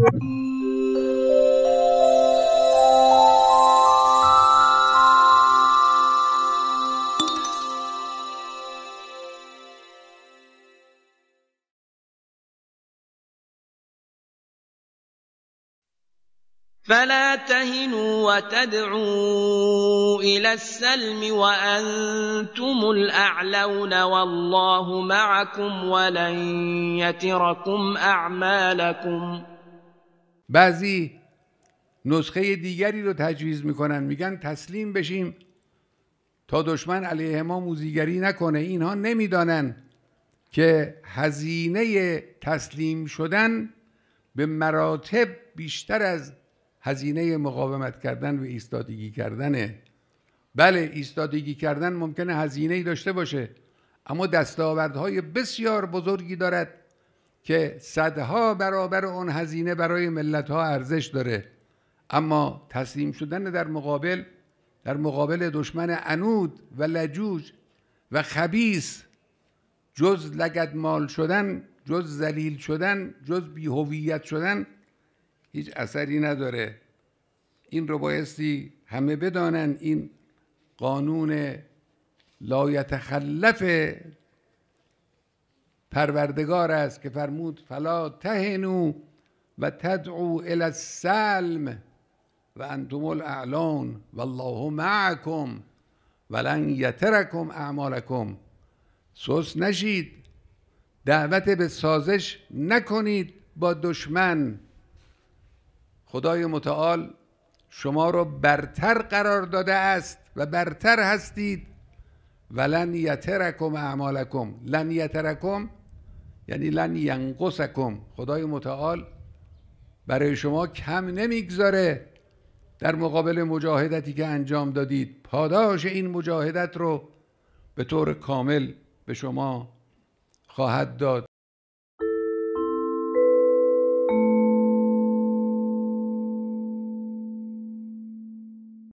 فلا تهنوا وتدعوا إلى السلم وأنتم الأعلون والله معكم ولن يتركم أعمالكم ۖ بعضی نسخه دیگری رو تجویز میکنن میگن تسلیم بشیم تا دشمن علیه ما موزیگری نکنه اینها نمیدانن که هزینه تسلیم شدن به مراتب بیشتر از هزینه مقاومت کردن و ایستادگی کردنه بله ایستادگی کردن ممکنه هزینه ای داشته باشه اما دستاوردهای بسیار بزرگی دارد که صدها برابر اون هزینه برای ملت ها ارزش داره اما تسلیم شدن در مقابل در مقابل دشمن انود و لجوج و خبیس جز لگد مال شدن جز ذلیل شدن جز بیهویت شدن هیچ اثری نداره این رو بایستی همه بدانن این قانون لایت خلف پروردگار است که فرمود فلا تهنو و تدعو الى السلم و انتم و والله معکم ولن یترکم اعمالکم سوس نشید دعوت به سازش نکنید با دشمن خدای متعال شما را برتر قرار داده است و برتر هستید ولن یترکم اعمالکم لن یترکم یعنی لن ینقصکم خدای متعال برای شما کم نمیگذاره در مقابل مجاهدتی که انجام دادید پاداش این مجاهدت رو به طور کامل به شما خواهد داد